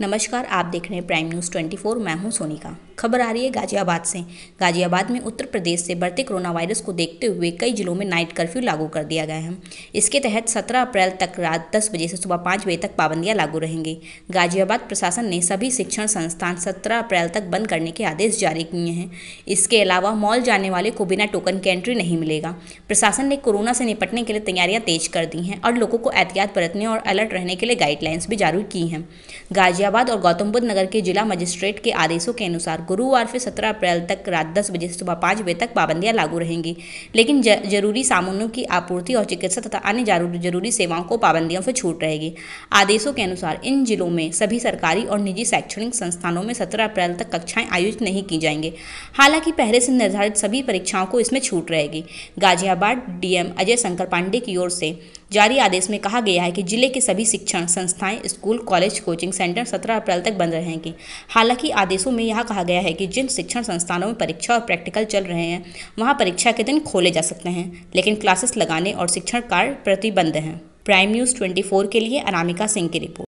नमस्कार आप देख रहे हैं प्राइम न्यूज़ 24 मैं हूं सोनिका खबर आ रही है गाजियाबाद से गाजियाबाद में उत्तर प्रदेश से बढ़ते कोरोना वायरस को देखते हुए कई जिलों में नाइट कर्फ्यू लागू कर दिया गया है इसके तहत 17 अप्रैल तक रात 10 बजे से सुबह 5 बजे तक पाबंदियां लागू रहेंगी गाजियाबाद प्रशासन ने सभी शिक्षण संस्थान 17 अप्रैल तक बंद करने के आदेश जारी किए हैं इसके अलावा मॉल जाने वाले को बिना टोकन के एंट्री नहीं मिलेगा प्रशासन ने कोरोना से निपटने के लिए तैयारियां तेज कर दी हैं और लोगों को एहतियात बरतने और अलर्ट रहने के लिए गाइडलाइंस भी जारी की हैं गाजियाबाद और गौतम बुद्ध नगर के जिला मजिस्ट्रेट के आदेशों के अनुसार गुरुवार से सत्रह अप्रैल तक रात दस बजे से सुबह पाँच बजे तक पाबंदियाँ लागू रहेंगी लेकिन जरूरी सामानों की आपूर्ति और चिकित्सा तथा अन्य जरूरी सेवाओं को पाबंदियों से छूट रहेगी आदेशों के अनुसार इन जिलों में सभी सरकारी और निजी शैक्षणिक संस्थानों में सत्रह अप्रैल तक कक्षाएं आयोजित नहीं की जाएंगी हालांकि पहले से निर्धारित सभी परीक्षाओं को इसमें छूट रहेगी गाजियाबाद डीएम अजय शंकर पांडे की ओर से जारी आदेश में कहा गया है कि जिले के सभी शिक्षण संस्थाएं स्कूल कॉलेज कोचिंग सेंटर सत्रह अप्रैल तक बंद रहेंगे हालांकि आदेशों में यह कहा गया है कि जिन शिक्षण संस्थानों में परीक्षा और प्रैक्टिकल चल रहे हैं वहाँ परीक्षा के दिन खोले जा सकते हैं लेकिन क्लासेस लगाने और शिक्षण कार्य प्रतिबंध हैं प्राइम न्यूज़ ट्वेंटी के लिए अनामिका सिंह की रिपोर्ट